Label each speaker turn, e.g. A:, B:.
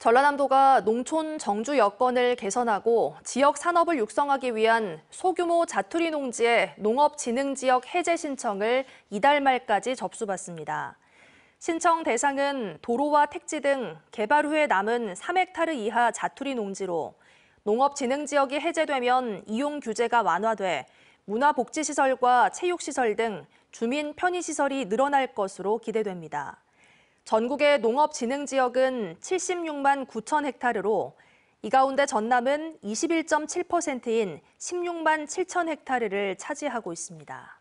A: 전라남도가 농촌 정주 여건을 개선하고 지역 산업을 육성하기 위한 소규모 자투리 농지의 농업진흥지역 해제 신청을 이달 말까지 접수받습니다. 신청 대상은 도로와 택지 등 개발 후에 남은 3헥타르 이하 자투리 농지로 농업진흥지역이 해제되면 이용 규제가 완화돼 문화복지시설과 체육시설 등 주민 편의시설이 늘어날 것으로 기대됩니다. 전국의 농업진흥지역은 76만 9천 헥타르로 이 가운데 전남은 21.7%인 16만 7천 헥타르를 차지하고 있습니다.